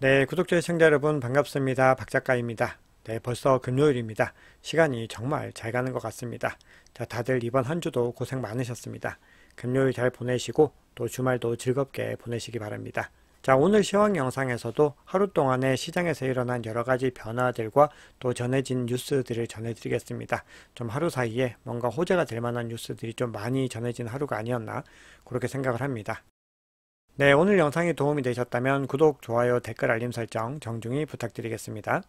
네, 구독자 시청자 여러분 반갑습니다. 박 작가입니다. 네, 벌써 금요일입니다. 시간이 정말 잘 가는 것 같습니다. 자, 다들 이번 한 주도 고생 많으셨습니다. 금요일 잘 보내시고 또 주말도 즐겁게 보내시기 바랍니다. 자, 오늘 시황 영상에서도 하루 동안의 시장에서 일어난 여러 가지 변화들과 또 전해진 뉴스들을 전해드리겠습니다. 좀 하루 사이에 뭔가 호재가 될 만한 뉴스들이 좀 많이 전해진 하루가 아니었나 그렇게 생각을 합니다. 네, 오늘 영상이 도움이 되셨다면 구독, 좋아요, 댓글, 알림 설정 정중히 부탁드리겠습니다.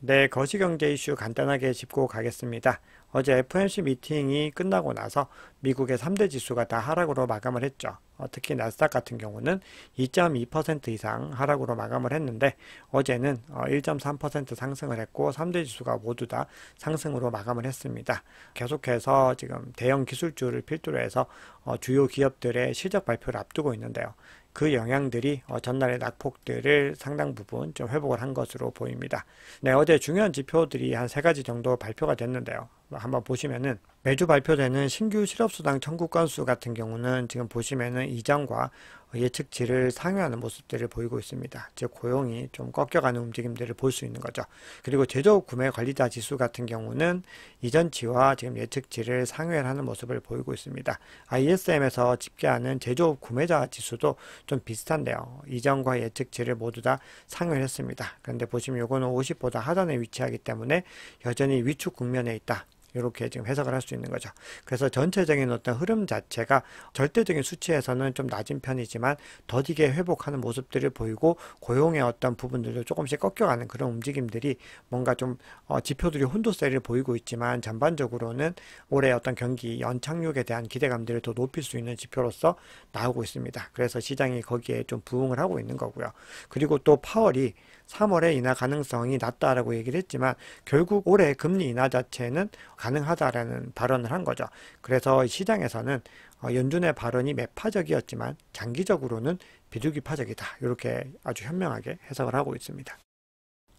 네, 거시경제 이슈 간단하게 짚고 가겠습니다. 어제 f m c 미팅이 끝나고 나서 미국의 3대 지수가 다 하락으로 마감을 했죠. 어, 특히 나스닥 같은 경우는 2.2% 이상 하락으로 마감을 했는데 어제는 1.3% 어, 상승을 했고 3대 지수가 모두 다 상승으로 마감을 했습니다. 계속해서 지금 대형 기술주를 필두로 해서 어, 주요 기업들의 실적 발표를 앞두고 있는데요. 그 영향들이 전날의 낙폭들을 상당 부분 좀 회복을 한 것으로 보입니다. 네, 어제 중요한 지표들이 한 세 가지 정도 발표가 됐는데요. 한번 보시면은 매주 발표되는 신규 실업수당 청구 건수 같은 경우는 지금 보시면은 이전과 예측치를 상회하는 모습들을 보이고 있습니다. 즉 고용이 좀 꺾여가는 움직임들을 볼 수 있는 거죠. 그리고 제조업 구매 관리자 지수 같은 경우는 이전치와 지금 예측치를 상회하는 모습을 보이고 있습니다. ISM에서 집계하는 제조업 구매자 지수도 좀 비슷한데요. 이전과 예측치를 모두 다 상회했습니다. 그런데 보시면 이거는 50보다 하단에 위치하기 때문에 여전히 위축 국면에 있다. 이렇게 지금 해석을 할 수 있는 거죠. 그래서 전체적인 어떤 흐름 자체가 절대적인 수치에서는 좀 낮은 편이지만 더디게 회복하는 모습들을 보이고 고용의 어떤 부분들도 조금씩 꺾여가는 그런 움직임들이 뭔가 좀 어, 지표들이 혼도세를 보이고 있지만 전반적으로는 올해 어떤 경기 연착륙에 대한 기대감들을 더 높일 수 있는 지표로서 나오고 있습니다. 그래서 시장이 거기에 좀 부응을 하고 있는 거고요. 그리고 또 파월이 3월에 인하 가능성이 낮다라고 얘기를 했지만 결국 올해 금리 인하 자체는 가능하다라는 발언을 한 거죠. 그래서 시장에서는 어, 연준의 발언이 매파적이었지만 장기적으로는 비둘기파적이다. 이렇게 아주 현명하게 해석을 하고 있습니다.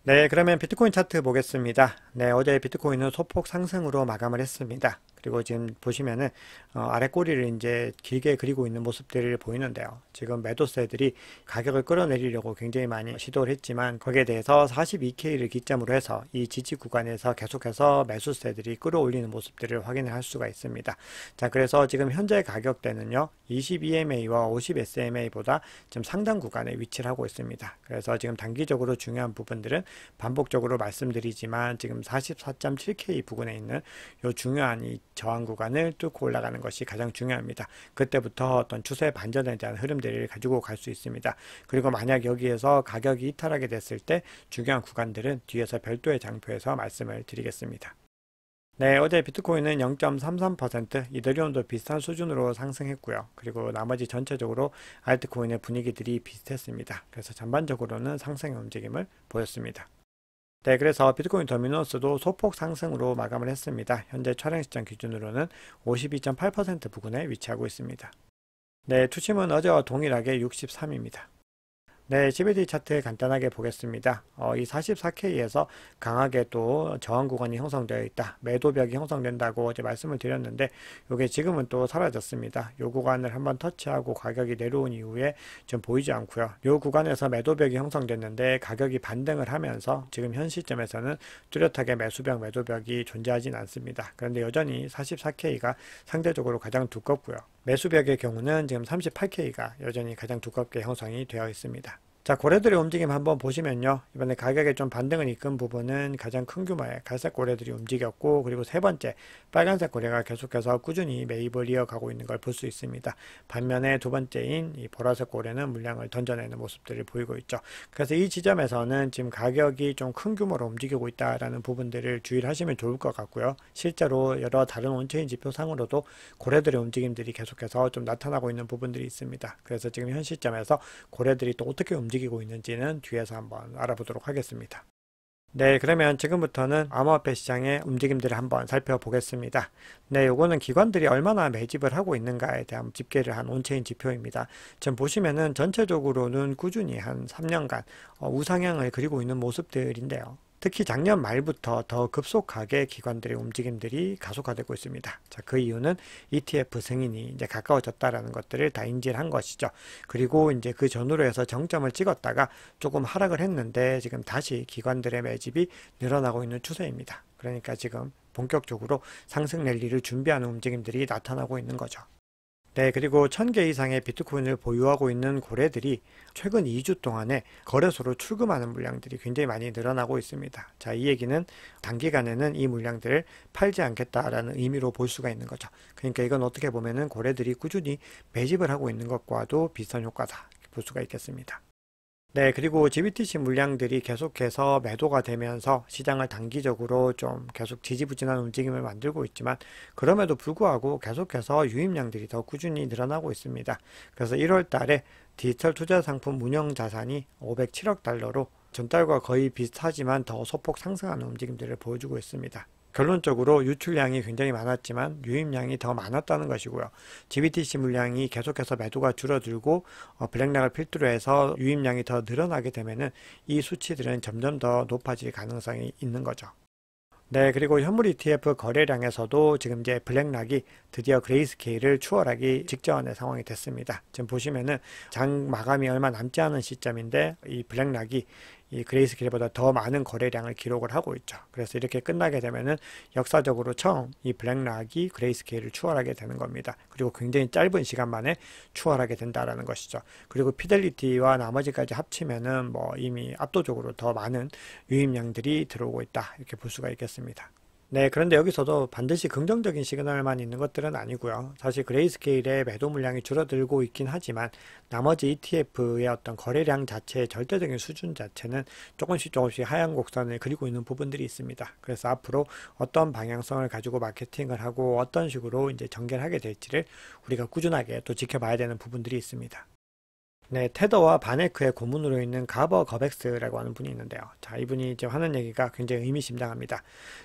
네, 그러면 비트코인 차트 보겠습니다. 네, 어제 비트코인은 소폭 상승으로 마감을 했습니다. 그리고 지금 보시면은 어, 아래 꼬리를 이제 길게 그리고 있는 모습들을 보이는데요. 지금 매도세들이 가격을 끌어내리려고 굉장히 많이 시도를 했지만 거기에 대해서 42K를 기점으로 해서 이 지지 구간에서 계속해서 매수세들이 끌어올리는 모습들을 확인을 할 수가 있습니다. 자, 그래서 지금 현재 가격대는요. 22MA와 50SMA보다 지금 상단 구간에 위치를 하고 있습니다. 그래서 지금 단기적으로 중요한 부분들은 반복적으로 말씀드리지만 지금 44.7K 부근에 있는 요 중요한 이 저항 구간을 뚫고 올라가는 것이 가장 중요합니다. 그때부터 어떤 추세 반전에 대한 흐름들을 가지고 갈 수 있습니다. 그리고 만약 여기에서 가격이 이탈하게 됐을 때 중요한 구간들은 뒤에서 별도의 장표에서 말씀을 드리겠습니다. 네, 어제 비트코인은 0.33% 이더리움도 비슷한 수준으로 상승했고요. 그리고 나머지 전체적으로 알트코인의 분위기들이 비슷했습니다. 그래서 전반적으로는 상승의 움직임을 보였습니다. 네, 그래서 비트코인 더미노스도 소폭 상승으로 마감을 했습니다. 현재 촬영 시점 기준으로는 52.8% 부근에 위치하고 있습니다. 네, 투심은 어제와 동일하게 63입니다. 네, CBD 차트 간단하게 보겠습니다. 어, 이 44K에서 강하게 또 저항 구간이 형성되어 있다. 매도벽이 형성된다고 어제 말씀을 드렸는데 요게 지금은 또 사라졌습니다. 요 구간을 한번 터치하고 가격이 내려온 이후에 좀 보이지 않고요. 요 구간에서 매도벽이 형성됐는데 가격이 반등을 하면서 지금 현 시점에서는 뚜렷하게 매수벽, 매도벽이 존재하진 않습니다. 그런데 여전히 44K가 상대적으로 가장 두껍고요. 매수벽의 경우는 지금 38K가 여전히 가장 두껍게 형성이 되어 있습니다. 자 고래들의 움직임 한번 보시면요 이번에 가격에 좀 반등을 이끈 부분은 가장 큰 규모의 갈색 고래들이 움직였고 그리고 세 번째 빨간색 고래가 계속해서 꾸준히 매입을 이어가고 있는 걸 볼 수 있습니다 반면에 두 번째인 이 보라색 고래는 물량을 던져내는 모습들을 보이고 있죠 그래서 이 지점에서는 지금 가격이 좀 큰 규모로 움직이고 있다라는 부분들을 주의를 하시면 좋을 것 같고요 실제로 여러 다른 온체인 지표상으로도 고래들의 움직임들이 계속해서 좀 나타나고 있는 부분들이 있습니다 그래서 지금 현 시점에서 고래들이 또 어떻게 움직이 움직이고 있는지는 뒤에서 한번 알아보도록 하겠습니다. 네, 그러면 지금부터는 암호화폐 시장의 움직임들을 한번 살펴보겠습니다. 네, 요거는 기관들이 얼마나 매집을 하고 있는가에 대한 집계를 한 온체인 지표입니다. 지금 보시면은 전체적으로는 꾸준히 한 3년간 어, 우상향을 그리고 있는 모습들인데요. 특히 작년 말부터 더 급속하게 기관들의 움직임들이 가속화되고 있습니다. 자, 그 이유는 ETF 승인이 이제 가까워졌다라는 것들을 다 인지한 것이죠. 그리고 이제 그 전후로 해서 정점을 찍었다가 조금 하락을 했는데 지금 다시 기관들의 매집이 늘어나고 있는 추세입니다. 그러니까 지금 본격적으로 상승 랠리를 준비하는 움직임들이 나타나고 있는 거죠. 네, 그리고 1000개 이상의 비트코인을 보유하고 있는 고래들이 최근 2주 동안에 거래소로 출금하는 물량들이 굉장히 많이 늘어나고 있습니다. 자, 이 얘기는 단기간에는 이 물량들을 팔지 않겠다라는 의미로 볼 수가 있는 거죠. 그러니까 이건 어떻게 보면은 고래들이 꾸준히 매집을 하고 있는 것과도 비슷한 효과다. 볼 수가 있겠습니다. 네, 그리고 GBTC 물량들이 계속해서 매도가 되면서 시장을 단기적으로 좀 계속 지지부진한 움직임을 만들고 있지만 그럼에도 불구하고 계속해서 유입량들이 더 꾸준히 늘어나고 있습니다. 그래서 1월 달에 디지털 투자 상품 운영 자산이 507억 달러로 전달과 거의 비슷하지만 더 소폭 상승하는 움직임들을 보여주고 있습니다. 결론적으로 유출량이 굉장히 많았지만 유입량이 더 많았다는 것이고요. GBTC 물량이 계속해서 매도가 줄어들고 어, 블랙락을 필두로 해서 유입량이 더 늘어나게 되면은 이 수치들은 점점 더 높아질 가능성이 있는 거죠. 네, 그리고 현물 ETF 거래량에서도 지금 이제 블랙락이 드디어 그레이스케일을 추월하기 직전의 상황이 됐습니다. 지금 보시면은 장 마감이 얼마 남지 않은 시점인데 이 블랙락이 이 그레이스킬보다 더 많은 거래량을 기록을 하고 있죠. 그래서 이렇게 끝나게 되면은 역사적으로 처음 이 블랙락이 그레이스케일을 추월하게 되는 겁니다. 그리고 굉장히 짧은 시간 만에 추월하게 된다라는 것이죠. 그리고 피델리티와 나머지까지 합치면은 뭐 이미 압도적으로 더 많은 유입량들이 들어오고 있다. 이렇게 볼 수가 있겠습니다. 네, 그런데 여기서도 반드시 긍정적인 시그널만 있는 것들은 아니고요. 사실 그레이스케일의 매도 물량이 줄어들고 있긴 하지만 나머지 ETF의 어떤 거래량 자체의 절대적인 수준 자체는 조금씩 조금씩 하향 곡선을 그리고 있는 부분들이 있습니다. 그래서 앞으로 어떤 방향성을 가지고 마케팅을 하고 어떤 식으로 이제 전개를 하게 될지를 우리가 꾸준하게 또 지켜봐야 되는 부분들이 있습니다. 네, 테더와 바네크의 고문으로 있는 가버 거벡스라고 하는 분이 있는데요. 자, 이분이 지금 하는 얘기가 굉장히 의미심장합니다.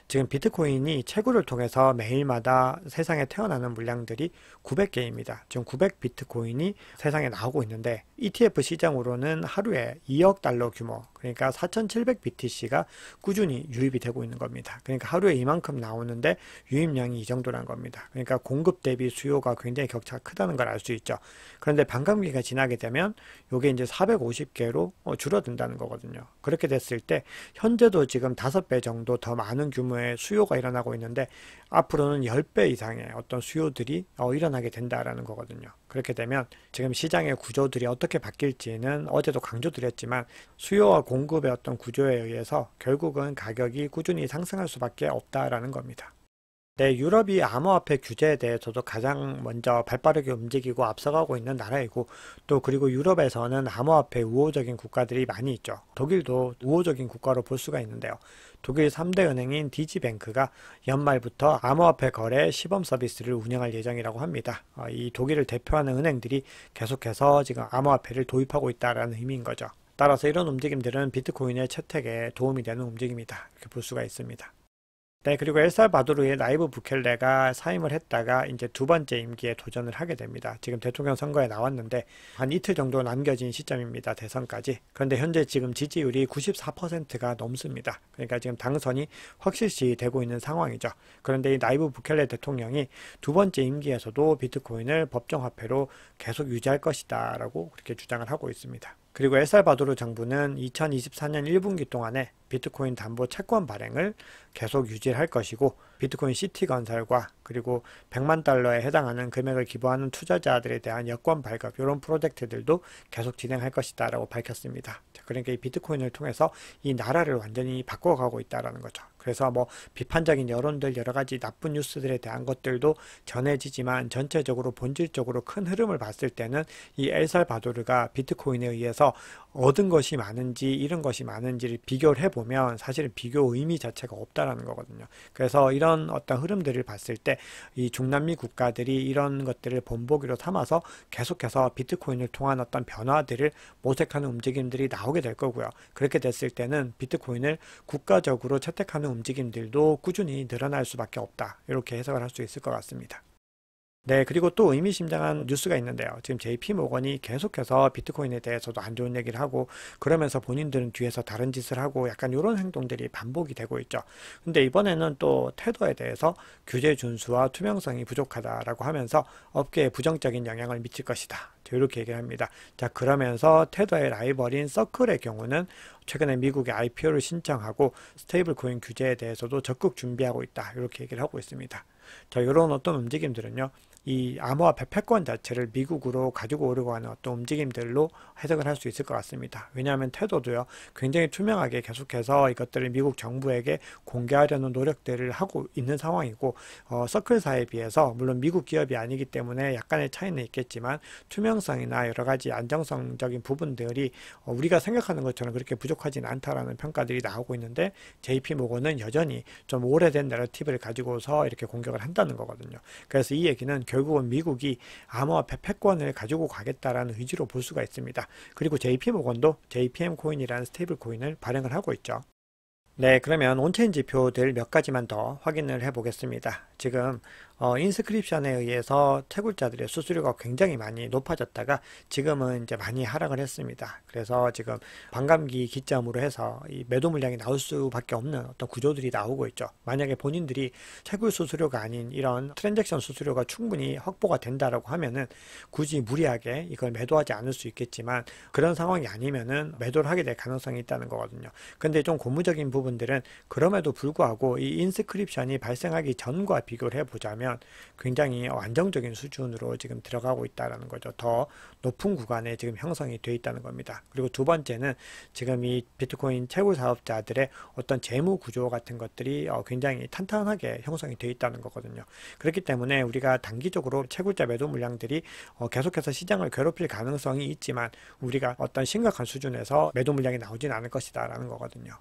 지금 비트코인이 채굴을 통해서 매일마다 세상에 태어나는 물량들이 900개입니다. 지금 900 비트코인이 세상에 나오고 있는데 ETF 시장으로는 하루에 2억 달러 규모 그러니까 4700BTC가 꾸준히 유입이 되고 있는 겁니다. 그러니까 하루에 이만큼 나오는데 유입량이 이 정도란 겁니다. 그러니까 공급 대비 수요가 굉장히 격차가 크다는 걸 알 수 있죠. 그런데 반감기가 지나게 되면 이게 이제 450개로 어, 줄어든다는 거거든요. 그렇게 됐을 때 현재도 지금 5배 정도 더 많은 규모의 수요가 일어나고 있는데 앞으로는 10배 이상의 어떤 수요들이 어, 일어나게 된다라는 거거든요. 그렇게 되면 지금 시장의 구조들이 어떻게 바뀔지는 어제도 강조드렸지만 수요와 공급의 어떤 구조에 의해서 결국은 가격이 꾸준히 상승할 수밖에 없다라는 겁니다. 네, 유럽이 암호화폐 규제에 대해서도 가장 먼저 발빠르게 움직이고 앞서가고 있는 나라이고 또 그리고 유럽에서는 암호화폐 우호적인 국가들이 많이 있죠. 독일도 우호적인 국가로 볼 수가 있는데요. 독일 3대 은행인 디지뱅크가 연말부터 암호화폐 거래 시범 서비스를 운영할 예정이라고 합니다. 어, 이 독일을 대표하는 은행들이 계속해서 지금 암호화폐를 도입하고 있다는 의미인 거죠. 따라서 이런 움직임들은 비트코인의 채택에 도움이 되는 움직임이다. 이렇게 볼 수가 있습니다. 네, 그리고 엘살바도르의 나이브 부켈레가 사임을 했다가 이제 두 번째 임기에 도전을 하게 됩니다. 지금 대통령 선거에 나왔는데 한 이틀 정도 남겨진 시점입니다. 대선까지. 그런데 현재 지금 지지율이 94%가 넘습니다. 그러니까 지금 당선이 확실시 되고 있는 상황이죠. 그런데 이 나이브 부켈레 대통령이 두 번째 임기에서도 비트코인을 법정화폐로 계속 유지할 것이다 라고 그렇게 주장을 하고 있습니다. 그리고 에살바도르 정부는 2024년 1분기 동안에 비트코인 담보 채권 발행을 계속 유지할 것이고 비트코인 시티 건설과 그리고 100만 달러에 해당하는 금액을 기부하는 투자자들에 대한 여권 발급 이런 프로젝트들도 계속 진행할 것이다 라고 밝혔습니다. 그러니까 이 비트코인을 통해서 이 나라를 완전히 바꿔가고 있다라는 거죠. 그래서 뭐 비판적인 여론들 여러 가지 나쁜 뉴스들에 대한 것들도 전해지지만 전체적으로 본질적으로 큰 흐름을 봤을 때는 이 엘살바도르가 비트코인에 의해서 얻은 것이 많은지 잃은 것이 많은지를 비교를 해보면 사실은 비교 의미 자체가 없다라는 거거든요. 그래서 이런 이런 어떤 흐름들을 봤을 때 이 중남미 국가들이 이런 것들을 본보기로 삼아서 계속해서 비트코인을 통한 어떤 변화들을 모색하는 움직임들이 나오게 될 거고요. 그렇게 됐을 때는 비트코인을 국가적으로 채택하는 움직임들도 꾸준히 늘어날 수밖에 없다. 이렇게 해석을 할 수 있을 것 같습니다. 네, 그리고 또 의미심장한 뉴스가 있는데요. 지금 JP 모건이 계속해서 비트코인에 대해서도 안 좋은 얘기를 하고 그러면서 본인들은 뒤에서 다른 짓을 하고 약간 이런 행동들이 반복이 되고 있죠. 근데 이번에는 또 태도에 대해서 규제 준수와 투명성이 부족하다라고 하면서 업계에 부정적인 영향을 미칠 것이다. 이렇게 얘기합니다. 자, 그러면서 테더의 라이벌인 서클의 경우는 최근에 미국의 IPO를 신청하고 스테이블 코인 규제에 대해서도 적극 준비하고 있다. 이렇게 얘기를 하고 있습니다. 자, 이런 어떤 움직임들은요. 이 암호화폐 패권 자체를 미국으로 가지고 오려고 하는 어떤 움직임들로 해석을 할 수 있을 것 같습니다. 왜냐하면 태도도요 굉장히 투명하게 계속해서 이것들을 미국 정부에게 공개하려는 노력들을 하고 있는 상황이고 어, 서클사에 비해서 물론 미국 기업이 아니기 때문에 약간의 차이는 있겠지만 투명성이나 여러 가지 안정성적인 부분들이 어, 우리가 생각하는 것처럼 그렇게 부족하진 않다라는 평가들이 나오고 있는데 JP 모건은 여전히 좀 오래된 내러티브를 가지고서 이렇게 공격을 한다는 거거든요. 그래서 이 얘기는 결국은 미국이 암호화폐 패권을 가지고 가겠다라는 의지로 볼 수가 있습니다. 그리고 JP 모건도 JPM 코인이라는 스테이블 코인을 발행을 하고 있죠. 네, 그러면 온체인 지표들 몇 가지만 더 확인을 해 보겠습니다. 지금 어, 인스크립션에 의해서 채굴자들의 수수료가 굉장히 많이 높아졌다가 지금은 이제 많이 하락을 했습니다. 그래서 지금 반감기 기점으로 해서 이 매도 물량이 나올 수밖에 없는 어떤 구조들이 나오고 있죠. 만약에 본인들이 채굴 수수료가 아닌 이런 트랜잭션 수수료가 충분히 확보가 된다라고 하면은 굳이 무리하게 이걸 매도하지 않을 수 있겠지만 그런 상황이 아니면은 매도를 하게 될 가능성이 있다는 거거든요. 근데 좀 고무적인 부분들은 그럼에도 불구하고 이 인스크립션이 발생하기 전과 비교를 해보자면 보면 굉장히 안정적인 수준으로 지금 들어가고 있다는 거죠. 더 높은 구간에 지금 형성이 되어 있다는 겁니다. 그리고 두 번째는 지금 이 비트코인 채굴 사업자들의 어떤 재무 구조 같은 것들이 어, 굉장히 탄탄하게 형성이 되어 있다는 거거든요. 그렇기 때문에 우리가 단기적으로 채굴자 매도 물량들이 어, 계속해서 시장을 괴롭힐 가능성이 있지만 우리가 어떤 심각한 수준에서 매도 물량이 나오진 않을 것이다라는 거거든요.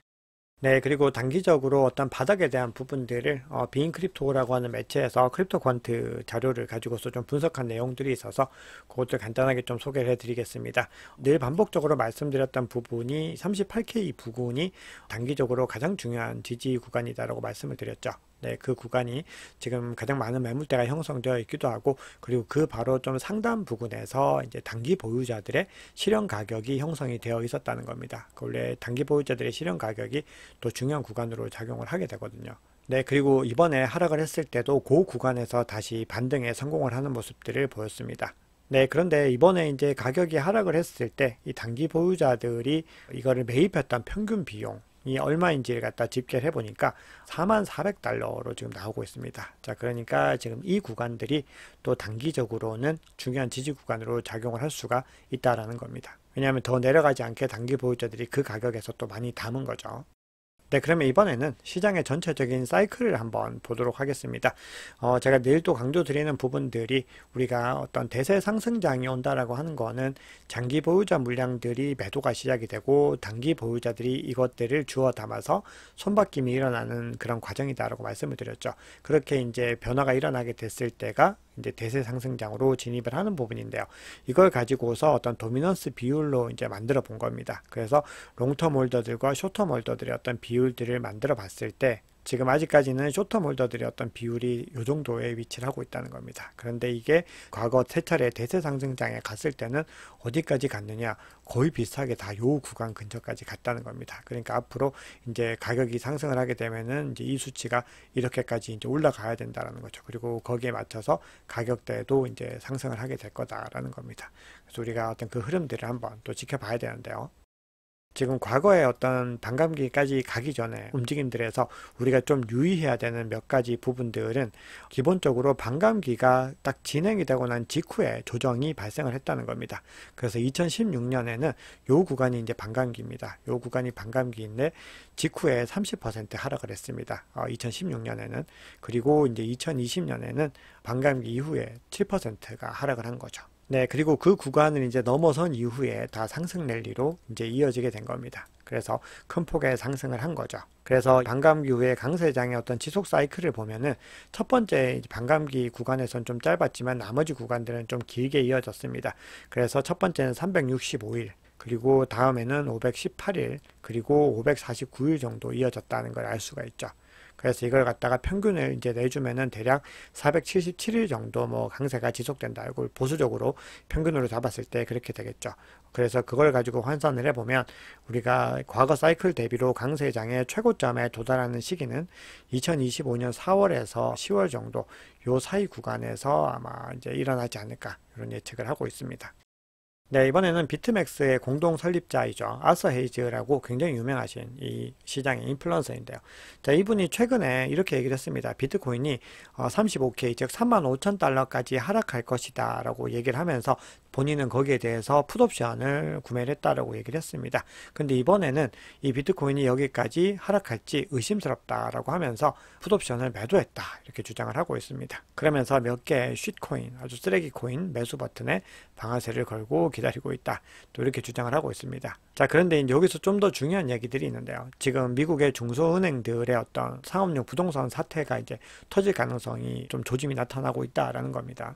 네, 그리고 단기적으로 어떤 바닥에 대한 부분들을 어, 빈 크립토라고 하는 매체에서 크립토 퀀트 자료를 가지고서 좀 분석한 내용들이 있어서 그것들 간단하게 좀 소개를 해드리겠습니다. 늘 반복적으로 말씀드렸던 부분이 38K 부근이 단기적으로 가장 중요한 지지 구간이다라고 말씀을 드렸죠. 네, 그 구간이 지금 가장 많은 매물대가 형성되어 있기도 하고 그리고 그 바로 좀 상단 부근에서 이제 단기 보유자들의 실현 가격이 형성이 되어 있었다는 겁니다. 그 원래 단기 보유자들의 실현 가격이 또 중요한 구간으로 작용을 하게 되거든요. 네, 그리고 이번에 하락을 했을 때도 그 구간에서 다시 반등에 성공을 하는 모습들을 보였습니다. 네, 그런데 이번에 이제 가격이 하락을 했을 때 이 단기 보유자들이 이거를 매입했던 평균 비용, 이 얼마인지를 갖다 집계를 해보니까 4,400달러로 지금 나오고 있습니다. 자, 그러니까 지금 이 구간들이 또 단기적으로는 중요한 지지 구간으로 작용을 할 수가 있다라는 겁니다. 왜냐하면 더 내려가지 않게 단기 보유자들이 그 가격에서 또 많이 담은 거죠. 네, 그러면 이번에는 시장의 전체적인 사이클을 한번 보도록 하겠습니다. 어, 제가 내일 또 강조드리는 부분들이 우리가 어떤 대세 상승장이 온다라고 하는 거는 장기 보유자 물량들이 매도가 시작이 되고 단기 보유자들이 이것들을 주워 담아서 손바뀜이 일어나는 그런 과정이다라고 말씀을 드렸죠. 그렇게 이제 변화가 일어나게 됐을 때가 이제 대세 상승장으로 진입을 하는 부분인데요. 이걸 가지고서 어떤 도미넌스 비율로 이제 만들어 본 겁니다. 그래서 롱텀 홀더들과 쇼텀 홀더들의 어떤 비율들을 만들어 봤을 때 지금 아직까지는 쇼트홀더들의 어떤 비율이 요 정도의 위치를 하고 있다는 겁니다. 그런데 이게 과거 세 차례 대세 상승장에 갔을 때는 어디까지 갔느냐 거의 비슷하게 다 요 구간 근처까지 갔다는 겁니다. 그러니까 앞으로 이제 가격이 상승을 하게 되면은 이제 이 수치가 이렇게까지 이제 올라가야 된다라는 거죠. 그리고 거기에 맞춰서 가격대도 이제 상승을 하게 될 거다라는 겁니다. 그래서 우리가 어떤 그 흐름들을 한번 또 지켜봐야 되는데요. 지금 과거의 어떤 반감기까지 가기 전에 움직임들에서 우리가 좀 유의해야 되는 몇 가지 부분들은 기본적으로 반감기가 딱 진행이 되고 난 직후에 조정이 발생을 했다는 겁니다. 그래서 2016년에는 요 구간이 이제 반감기입니다. 요 구간이 반감기인데 직후에 30% 하락을 했습니다. 어, 2016년에는 그리고 이제 2020년에는 반감기 이후에 7%가 하락을 한 거죠. 네, 그리고 그 구간을 이제 넘어선 이후에 다 상승 랠리로 이제 이어지게 된 겁니다. 그래서 큰 폭의 상승을 한 거죠. 그래서 반감기 후에 강세장의 어떤 지속 사이클을 보면은 첫 번째 반감기 구간에서는좀 짧았지만 나머지 구간들은 좀 길게 이어졌습니다. 그래서 첫 번째는 365일, 그리고 다음에는 518일, 그리고 549일 정도 이어졌다는 걸 알 수가 있죠. 그래서 이걸 갖다가 평균을 이제 내주면은 대략 477일 정도 뭐 강세가 지속된다. 이걸 보수적으로 평균으로 잡았을 때 그렇게 되겠죠. 그래서 그걸 가지고 환산을 해보면 우리가 과거 사이클 대비로 강세장의 최고점에 도달하는 시기는 2025년 4월에서 10월 정도 요 사이 구간에서 아마 이제 일어나지 않을까 이런 예측을 하고 있습니다. 네, 이번에는 비트맥스의 공동 설립자이죠. 아서 헤이즈라고 굉장히 유명하신 이 시장의 인플루언서인데요. 자, 이분이 최근에 이렇게 얘기를 했습니다. 비트코인이 35K, 어, 즉 35,000달러까지 하락할 것이다 라고 얘기를 하면서 본인은 거기에 대해서 풋옵션을 구매를 했다라고 얘기를 했습니다. 근데 이번에는 이 비트코인이 여기까지 하락할지 의심스럽다라고 하면서 풋옵션을 매도했다 이렇게 주장을 하고 있습니다. 그러면서 몇 개의 쉿코인 아주 쓰레기 코인 매수 버튼에 방아쇠를 걸고 기다리고 있다 또 이렇게 주장을 하고 있습니다. 자 그런데 여기서 좀 더 중요한 얘기들이 있는데요. 지금 미국의 중소은행들의 어떤 상업용 부동산 사태가 이제 터질 가능성이 좀 조짐이 나타나고 있다라는 겁니다.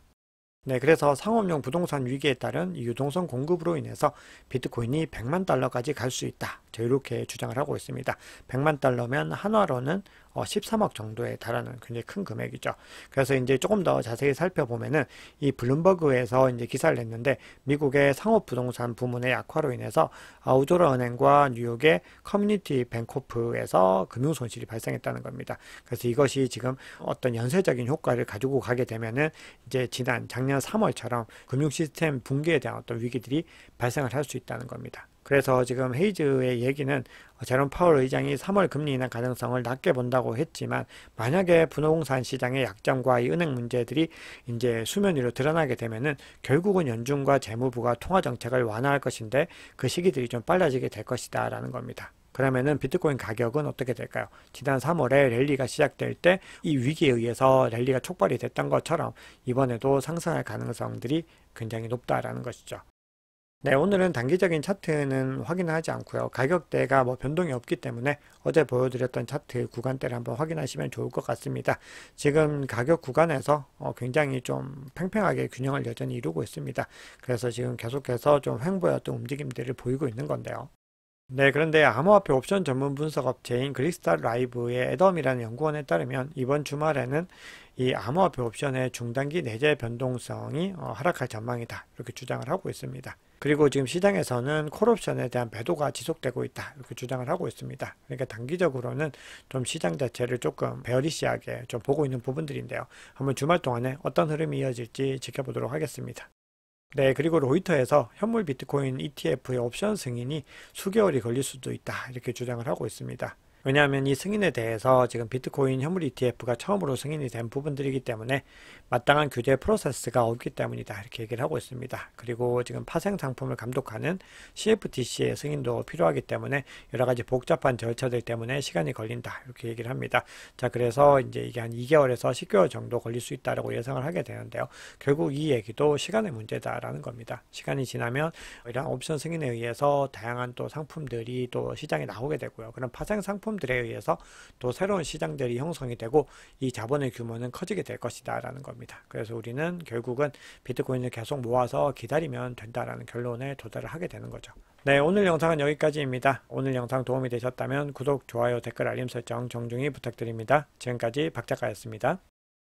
네, 그래서 상업용 부동산 위기에 따른 유동성 공급으로 인해서 비트코인이 100만 달러까지 갈 수 있다. 이렇게 주장을 하고 있습니다. 100만 달러면 한화로는 어, 13억 정도에 달하는 굉장히 큰 금액이죠. 그래서 이제 조금 더 자세히 살펴보면은 이 블룸버그에서 이제 기사를 냈는데 미국의 상업 부동산 부문의 약화로 인해서 아 우조라 은행과 뉴욕의 커뮤니티 뱅코프에서 금융 손실이 발생했다는 겁니다. 그래서 이것이 지금 어떤 연쇄적인 효과를 가지고 가게 되면은 이제 지난 작년 3월처럼 금융 시스템 붕괴에 대한 어떤 위기들이 발생을 할 수 있다는 겁니다. 그래서 지금 헤이즈의 얘기는 제롬 파월 의장이 3월 금리 인하 가능성을 낮게 본다고 했지만 만약에 분홍산 시장의 약점과 이 은행 문제들이 이제 수면 위로 드러나게 되면은 결국은 연준과 재무부가 통화 정책을 완화할 것인데 그 시기들이 좀 빨라지게 될 것이다라는 겁니다. 그러면은 비트코인 가격은 어떻게 될까요? 지난 3월에 랠리가 시작될 때 이 위기에 의해서 랠리가 촉발이 됐던 것처럼 이번에도 상승할 가능성들이 굉장히 높다라는 것이죠. 네, 오늘은 단기적인 차트는 확인하지 않고요. 가격대가 뭐 변동이 없기 때문에 어제 보여드렸던 차트 구간대를 한번 확인하시면 좋을 것 같습니다. 지금 가격 구간에서 어 굉장히 좀 팽팽하게 균형을 여전히 이루고 있습니다. 그래서 지금 계속해서 좀 횡보였던 움직임들을 보이고 있는 건데요. 네, 그런데 암호화폐 옵션 전문 분석 업체인 그리스탈 라이브의 에덤이라는 연구원에 따르면 이번 주말에는 이 암호화폐 옵션의 중단기 내재 변동성이 어, 하락할 전망이다. 이렇게 주장을 하고 있습니다. 그리고 지금 시장에서는 콜옵션에 대한 매도가 지속되고 있다 이렇게 주장을 하고 있습니다. 그러니까 단기적으로는 좀 시장 자체를 조금 베어리시하게 좀 보고 있는 부분들인데요. 한번 주말 동안에 어떤 흐름이 이어질지 지켜보도록 하겠습니다. 네, 그리고 로이터에서 현물 비트코인 ETF의 옵션 승인이 수개월이 걸릴 수도 있다 이렇게 주장을 하고 있습니다. 왜냐하면 이 승인에 대해서 지금 비트코인 현물 ETF가 처음으로 승인이 된 부분들이기 때문에 마땅한 규제 프로세스가 없기 때문이다. 이렇게 얘기를 하고 있습니다. 그리고 지금 파생 상품을 감독하는 CFTC의 승인도 필요하기 때문에 여러 가지 복잡한 절차들 때문에 시간이 걸린다. 이렇게 얘기를 합니다. 자, 그래서 이제 이게 한 2개월에서 10개월 정도 걸릴 수 있다라고 예상을 하게 되는데요. 결국 이 얘기도 시간의 문제다라는 겁니다. 시간이 지나면 이런 옵션 승인에 의해서 다양한 또 상품들이 또 시장에 나오게 되고요. 그런 파생 상품들에 의해서 또 새로운 시장들이 형성이 되고 이 자본의 규모는 커지게 될 것이다라는 겁니다. 겁니다. 그래서 우리는 결국은 비트코인을 계속 모아서 기다리면 된다라는 결론에 도달을 하게 되는 거죠. 네, 오늘 영상은 여기까지입니다. 오늘 영상 도움이 되셨다면 구독, 좋아요, 댓글, 알림 설정 정중히 부탁드립니다. 지금까지 박작가였습니다.